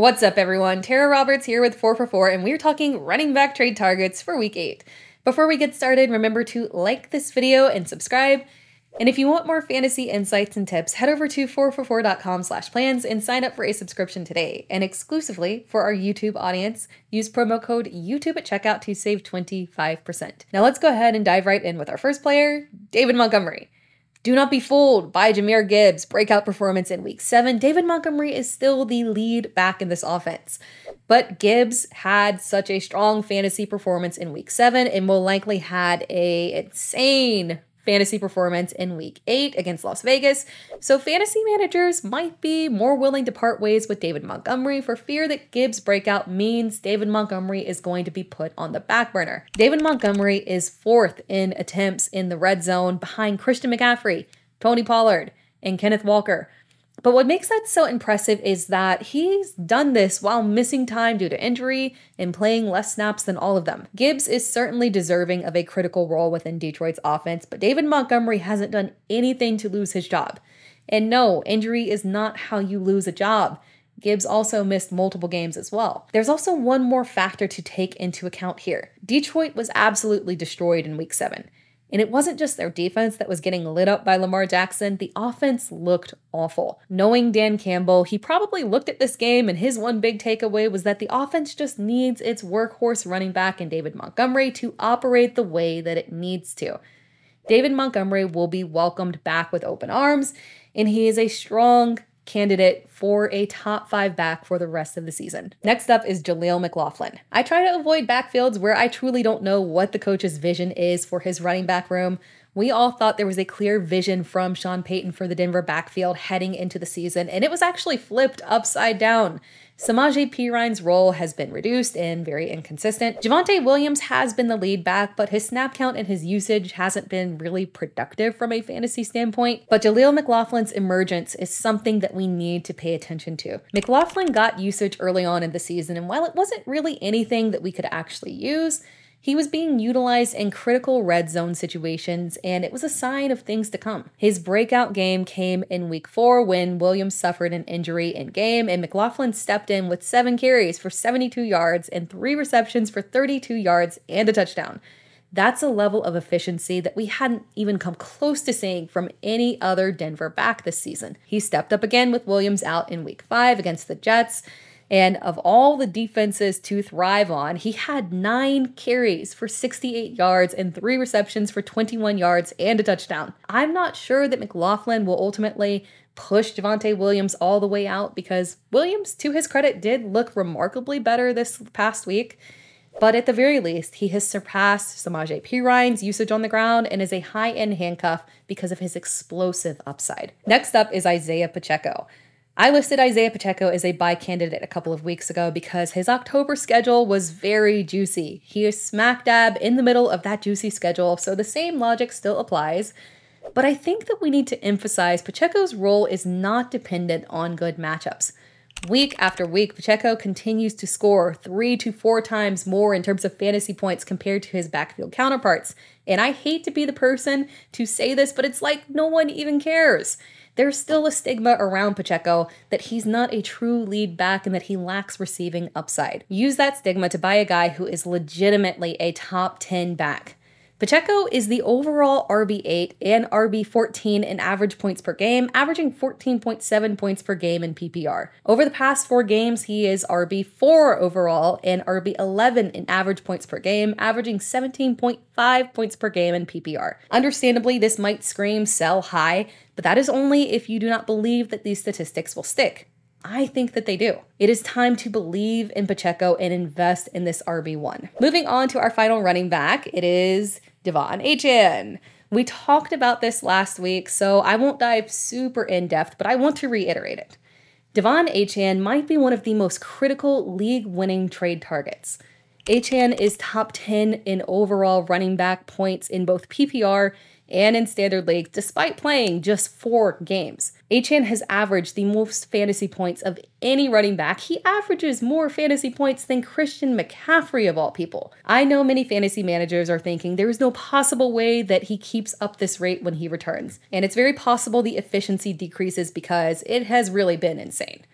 What's up, everyone? Tara Roberts here with 4 for 4, and we're talking running back trade targets for week 8. Before we get started, remember to like this video and subscribe. And if you want more fantasy insights and tips, head over to 444.com slash plans and sign up for a subscription today. And exclusively for our YouTube audience, use promo code YouTube at checkout to save 25%. Now let's go ahead and dive right in with our first player, David Montgomery. Do not be fooled by Jameer Gibbs' breakout performance in week seven. David Montgomery is still the lead back in this offense. But Gibbs had such a strong fantasy performance in week seven and will likely had a insane fantasy performance in week eight against Las Vegas, so fantasy managers might be more willing to part ways with David Montgomery for fear that Gibbs' breakout means David Montgomery is going to be put on the back burner. David Montgomery is fourth in attempts in the red zone behind Christian McCaffrey, Tony Pollard, and Kenneth Walker. But what makes that so impressive is that he's done this while missing time due to injury and playing less snaps than all of them. Gibbs is certainly deserving of a critical role within Detroit's offense, but David Montgomery hasn't done anything to lose his job. And no, injury is not how you lose a job. Gibbs also missed multiple games as well. There's also one more factor to take into account here. Detroit was absolutely destroyed in week 7. And it wasn't just their defense that was getting lit up by Lamar Jackson, the offense looked awful. Knowing Dan Campbell, he probably looked at this game and his one big takeaway was that the offense just needs its workhorse running back and David Montgomery to operate the way that it needs to. David Montgomery will be welcomed back with open arms, and he is a strong, candidate for a top five back for the rest of the season. Next up is Jaleel McLaughlin. I try to avoid backfields where I truly don't know what the coach's vision is for his running back room. We all thought there was a clear vision from Sean Payton for the Denver backfield heading into the season, and it was actually flipped upside down. Samaje Pirine's role has been reduced and very inconsistent. Javante Williams has been the lead back, but his snap count and his usage hasn't been really productive from a fantasy standpoint. But Jaleel McLaughlin's emergence is something that we need to pay attention to. McLaughlin got usage early on in the season, and while it wasn't really anything that we could actually use, he was being utilized in critical red zone situations, and it was a sign of things to come. His breakout game came in week four when Williams suffered an injury in game, and McLaughlin stepped in with seven carries for 72 yards and three receptions for 32 yards and a touchdown. That's a level of efficiency that we hadn't even come close to seeing from any other Denver back this season. He stepped up again with Williams out in week five against the Jets. And of all the defenses to thrive on, he had nine carries for 68 yards and three receptions for 21 yards and a touchdown. I'm not sure that McLaughlin will ultimately push Javante Williams all the way out because Williams, to his credit, did look remarkably better this past week. But at the very least, he has surpassed Samaj P. Ryan's usage on the ground and is a high end handcuff because of his explosive upside. Next up is Isaiah Pacheco. I listed Isaiah Pacheco as a buy candidate a couple of weeks ago because his October schedule was very juicy. He is smack dab in the middle of that juicy schedule, so the same logic still applies. But I think that we need to emphasize Pacheco's role is not dependent on good matchups. Week after week, Pacheco continues to score three to four times more in terms of fantasy points compared to his backfield counterparts. And I hate to be the person to say this, but it's like no one even cares. There's still a stigma around Pacheco that he's not a true lead back and that he lacks receiving upside. Use that stigma to buy a guy who is legitimately a top 10 back. Pacheco is the overall RB8 and RB14 in average points per game, averaging 14.7 points per game in PPR. Over the past four games, he is RB4 overall and RB11 in average points per game, averaging 17.5 points per game in PPR. Understandably, this might scream sell high, but that is only if you do not believe that these statistics will stick. I think that they do. It is time to believe in Pacheco and invest in this RB1. Moving on to our final running back, it is Devon HN. We talked about this last week, so I won't dive super in depth, but I want to reiterate it. Devon HN might be one of the most critical league winning trade targets. HN is top 10 in overall running back points in both PPR and in standard league, despite playing just four games. Achan has averaged the most fantasy points of any running back. He averages more fantasy points than Christian McCaffrey, of all people. I know many fantasy managers are thinking there is no possible way that he keeps up this rate when he returns. And it's very possible the efficiency decreases because it has really been insane.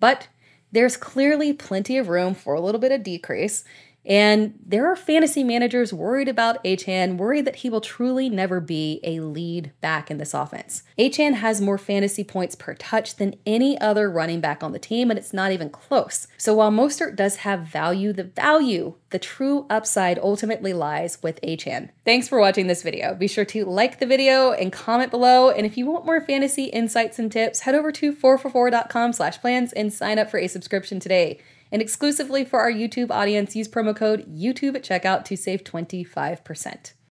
But there's clearly plenty of room for a little bit of decrease. And there are fantasy managers worried about Achan, worried that he will truly never be a lead back in this offense. Achan has more fantasy points per touch than any other running back on the team, and it's not even close. So while Mostert does have value, the value, the true upside ultimately lies with Achan. Thanks for watching this video. Be sure to like the video and comment below. And if you want more fantasy insights and tips, head over to 444.com slash plans and sign up for a subscription today. And exclusively for our YouTube audience, use promo code YouTube at checkout to save 25%.